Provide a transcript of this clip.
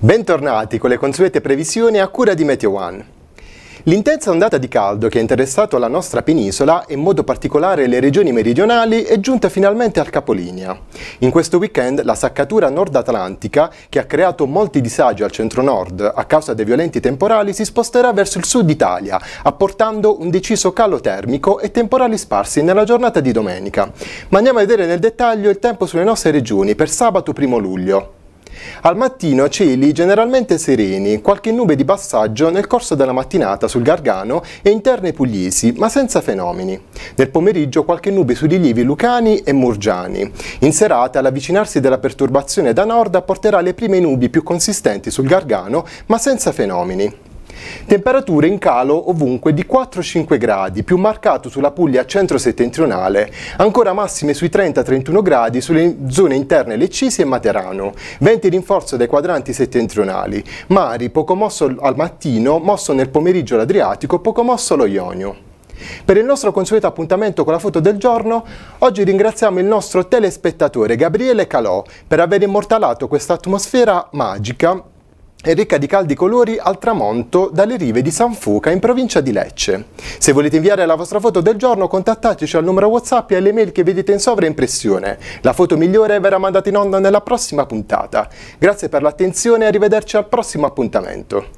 Bentornati con le consuete previsioni a cura di Meteo One. L'intensa ondata di caldo che ha interessato la nostra penisola in modo particolare le regioni meridionali è giunta finalmente al capolinea. In questo weekend la saccatura nord-atlantica, che ha creato molti disagi al centro-nord a causa dei violenti temporali, si sposterà verso il sud Italia, apportando un deciso calo termico e temporali sparsi nella giornata di domenica. Ma andiamo a vedere nel dettaglio il tempo sulle nostre regioni per sabato 1 luglio. Al mattino cieli generalmente sereni, qualche nube di passaggio nel corso della mattinata sul Gargano e interne pugliesi, ma senza fenomeni. Nel pomeriggio qualche nube sui rilievi lucani e murgiani. In serata l'avvicinarsi della perturbazione da nord apporterà le prime nubi più consistenti sul Gargano, ma senza fenomeni. Temperature in calo ovunque di 4-5 gradi, più marcato sulla Puglia centro-settentrionale, ancora massime sui 30-31 gradi sulle zone interne Leccisi e Materano, venti rinforzo dai quadranti settentrionali, mari poco mosso al mattino, mosso nel pomeriggio l'Adriatico, poco mosso lo Ionio. Per il nostro consueto appuntamento con la foto del giorno, oggi ringraziamo il nostro telespettatore Gabriele Calò per aver immortalato questa atmosfera magica è ricca di caldi colori al tramonto dalle rive di San Fuca in provincia di Lecce. Se volete inviare la vostra foto del giorno contattateci al numero WhatsApp e alle mail che vedete in sovraimpressione. La foto migliore verrà mandata in onda nella prossima puntata. Grazie per l'attenzione e arrivederci al prossimo appuntamento.